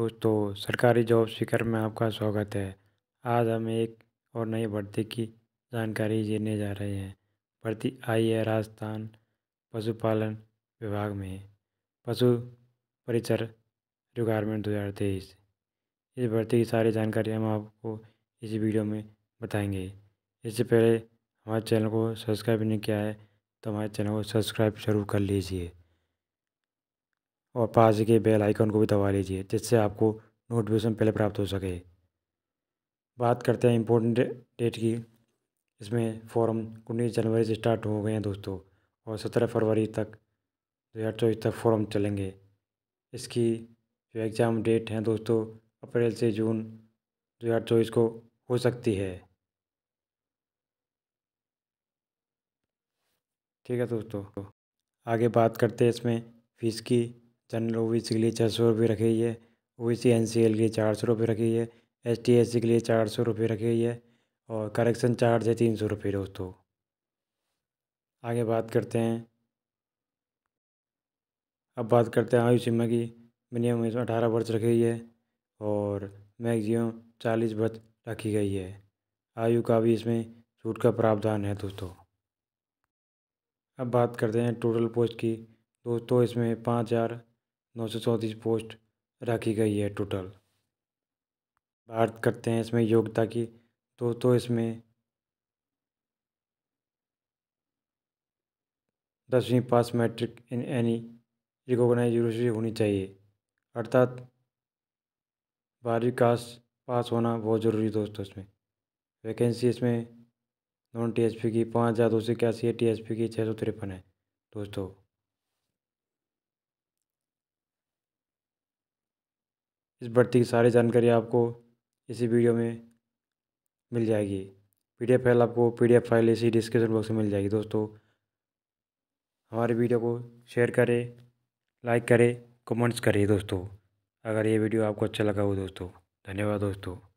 दोस्तों तो सरकारी जॉब सीकर में आपका स्वागत है आज हम एक और नई भर्ती की जानकारी देने जा रहे हैं भर्ती आई है राजस्थान पशुपालन विभाग में पशु परिचर रिक्वायरमेंट दो हज़ार तेईस इस भर्ती की सारी जानकारी हम आपको इस वीडियो में बताएंगे इससे पहले हमारे चैनल को सब्सक्राइब नहीं किया है तो हमारे चैनल को सब्सक्राइब जरूर कर लीजिए और पास के बेल आइकन को भी दबा लीजिए जिससे आपको नोटिफिकेशन पहले प्राप्त हो सके बात करते हैं इम्पोर्टेंट डेट की इसमें फॉर्म उन्नीस जनवरी से स्टार्ट हो गए हैं दोस्तों और सत्रह फरवरी तक दो हज़ार चौबीस तक फॉर्म चलेंगे इसकी जो एग्ज़ाम डेट हैं दोस्तों अप्रैल से जून दो हज़ार चौबीस को हो सकती है ठीक है दोस्तों आगे बात करते हैं इसमें फ़ीस की जनरल ओ सी के लिए छः सौ रुपये रखी है O B C N C L के लिए चार सौ रुपये रखी है एस टी एस सी के लिए चार सौ रुपये रखी है और करेक्शन चार्ज है तीन सौ रुपये दोस्तों आगे बात करते हैं अब बात करते हैं आयु सीमा की मिनिमम इसमें अठारह वर्ष रखी गई है और मैगजिम चालीस वर्ष रखी गई है आयु का भी इसमें छूट का प्रावधान है दोस्तों अब बात करते हैं टोटल पोस्ट की दोस्तों इसमें पाँच हज़ार नौ सौ चौंतीस पोस्ट रखी गई है टोटल बात करते हैं इसमें योग्यता की तो तो इसमें दसवीं pass matric in any recognise university होनी चाहिए अर्थात बारहवीं कास पास होना बहुत ज़रूरी दोस्तों इसमें वैकेंसी इसमें नॉन टी की पाँच हज़ार दो सौ इक्यासी है टी की छः सौ तिरपन है दोस्तों इस भर्ती की सारी जानकारी आपको इसी वीडियो में मिल जाएगी पीडीएफ फाइल आपको पीडीएफ फाइल इसी डिस्क्रिप्शन बॉक्स में मिल जाएगी दोस्तों हमारे वीडियो को शेयर करें लाइक करें कमेंट्स करें दोस्तों अगर ये वीडियो आपको अच्छा लगा हो दोस्तों धन्यवाद दोस्तों